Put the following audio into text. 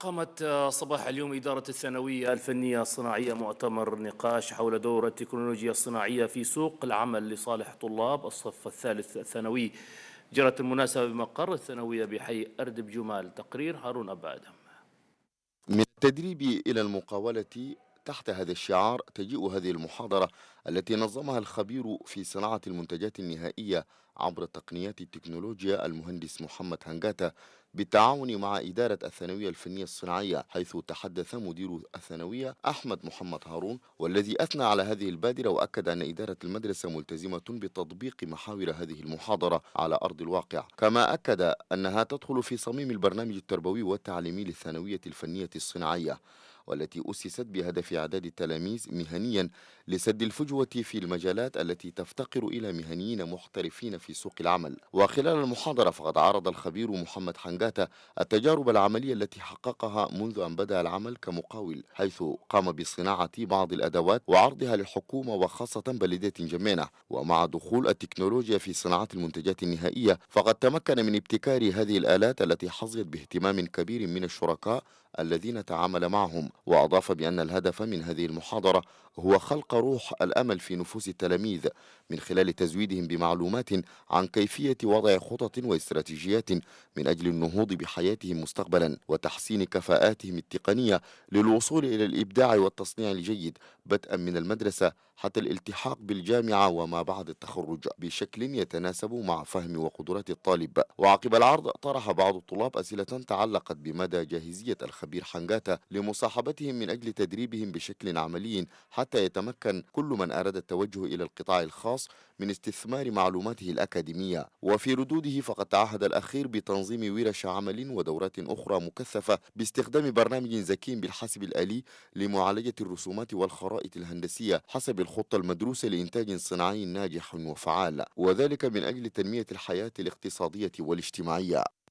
قامت آه، صباح اليوم إدارة الثانوية الفنية الصناعية مؤتمر نقاش حول دور التكنولوجيا الصناعية في سوق العمل لصالح طلاب الصف الثالث الثانوي جرت المناسبة بمقر الثانوية بحي أردب جمال تقرير هارون أبا من التدريب إلى المقاولة تحت هذا الشعار تجيء هذه المحاضرة التي نظمها الخبير في صناعة المنتجات النهائية عبر تقنيات التكنولوجيا المهندس محمد هنجاتا بالتعاون مع إدارة الثانوية الفنية الصناعية حيث تحدث مدير الثانوية أحمد محمد هارون والذي أثنى على هذه البادرة وأكد أن إدارة المدرسة ملتزمة بتطبيق محاور هذه المحاضرة على أرض الواقع كما أكد أنها تدخل في صميم البرنامج التربوي والتعليمي للثانوية الفنية الصناعية والتي أسست بهدف إعداد التلاميذ مهنيا لسد الفجوة في المجالات التي تفتقر إلى مهنيين محترفين في في سوق العمل وخلال المحاضرة فقد عرض الخبير محمد حنجاتا التجارب العملية التي حققها منذ أن بدأ العمل كمقاول حيث قام بصناعة بعض الأدوات وعرضها للحكومة وخاصة بلدية جمينة ومع دخول التكنولوجيا في صناعة المنتجات النهائية فقد تمكن من ابتكار هذه الآلات التي حظيت باهتمام كبير من الشركاء الذين تعامل معهم وأضاف بأن الهدف من هذه المحاضرة هو خلق روح الأمل في نفوس التلاميذ من خلال تزويدهم بمعلومات عن كيفية وضع خطط واستراتيجيات من أجل النهوض بحياتهم مستقبلا وتحسين كفاءاتهم التقنية للوصول إلى الإبداع والتصنيع الجيد بدءا من المدرسة حتى الالتحاق بالجامعة وما بعد التخرج بشكل يتناسب مع فهم وقدرات الطالب وعقب العرض طرح بعض الطلاب أسئلة تعلقت بمدى جاهزية الخبير حنجاتا لمصاحبتهم من أجل تدريبهم بشكل عملي حتى يتمكن كل من أراد التوجه إلى القطاع الخاص من استثمار معلوماته الأكاديمية وفي ردوده فقد تعهد الأخير بتنظيم ورش عمل ودورات أخرى مكثفة باستخدام برنامج ذكي بالحاسب الآلي لمعالجة الرسومات والخرائط الهندسية حسب الخطة المدروسة لإنتاج صناعي ناجح وفعال وذلك من أجل تنمية الحياة الاقتصادية والاجتماعية